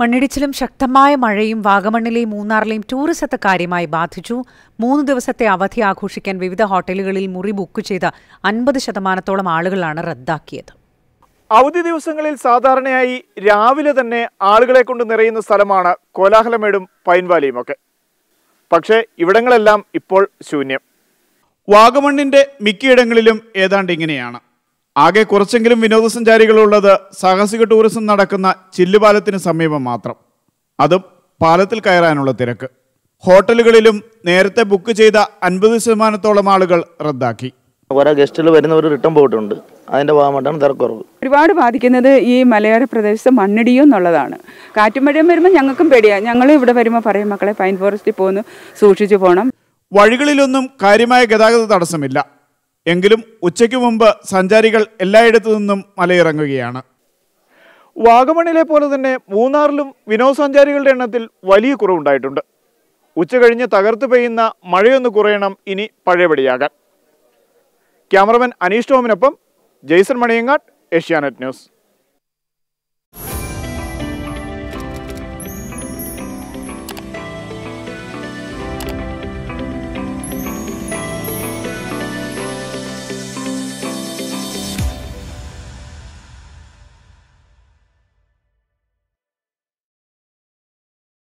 മണ്ണിടിച്ചിലും ശക്തമായ മഴയും വാഗമണ്ണിലെയും മൂന്നാറിലെയും ടൂറിസത്തെ കാര്യമായി ബാധിച്ചു മൂന്ന് ദിവസത്തെ അവധി ആഘോഷിക്കാൻ വിവിധ ഹോട്ടലുകളിൽ മുറി ബുക്ക് ചെയ്ത അൻപത് ശതമാനത്തോളം ആളുകളാണ് റദ്ദാക്കിയത് അവധി ദിവസങ്ങളിൽ സാധാരണയായി രാവിലെ തന്നെ ആളുകളെ കൊണ്ട് നിറയുന്ന സ്ഥലമാണ് കോലാഹലമേടും പൈൻവാലിയുമൊക്കെ പക്ഷേ ഇവിടങ്ങളെല്ലാം ഇപ്പോൾ ശൂന്യം വാഗമണ്ണിന്റെ മിക്കയിടങ്ങളിലും ഏതാണ്ട് ഇങ്ങനെയാണ് ആകെ കുറച്ചെങ്കിലും വിനോദസഞ്ചാരികളുള്ളത് സാഹസിക ടൂറിസം നടക്കുന്ന ചില്ലുപാലത്തിന് സമീപം മാത്രം അതും പാലത്തിൽ കയറാനുള്ള തിരക്ക് ഹോട്ടലുകളിലും നേരത്തെ ബുക്ക് ചെയ്ത അൻപത് ശതമാനത്തോളം ആളുകൾ റദ്ദാക്കി ഓരോ ഗസ്റ്റിൽ വരുന്നവർ റിട്ടേൺ പോയിട്ടുണ്ട് അതിൻ്റെ ഭാഗമായിട്ടാണ് തിരക്കുറവ് ഒരുപാട് ബാധിക്കുന്നത് ഈ മലയോര പ്രദേശത്ത് മണ്ണിടിയും എന്നുള്ളതാണ് കാറ്റും മഴയും വരുമ്പോൾ ഞങ്ങൾക്കും പേടിയാണ് ഞങ്ങൾ ഇവിടെ വരുമ്പോൾ പറയും മക്കളെ പൈൻ ഫോറസ്റ്റിൽ പോകുന്നു സൂക്ഷിച്ചു പോകണം വഴികളിലൊന്നും കാര്യമായ ഗതാഗത തടസ്സമില്ല എങ്കിലും ഉച്ചയ്ക്ക് മുമ്പ് സഞ്ചാരികൾ എല്ലായിടത്തു നിന്നും മലയിറങ്ങുകയാണ് വാഗമണിലെ പോലെ തന്നെ മൂന്നാറിലും വിനോദസഞ്ചാരികളുടെ എണ്ണത്തിൽ വലിയ കുറവുണ്ടായിട്ടുണ്ട് കഴിഞ്ഞ് തകർത്ത് പെയ്യുന്ന മഴയൊന്ന് കുറയണം ഇനി പഴയപടിയാകാൻ ക്യാമറമാൻ അനീഷ് ടോമിനൊപ്പം ജെയ്സൺ മണിയങ്ങാട്ട് ഏഷ്യാനെറ്റ് ന്യൂസ്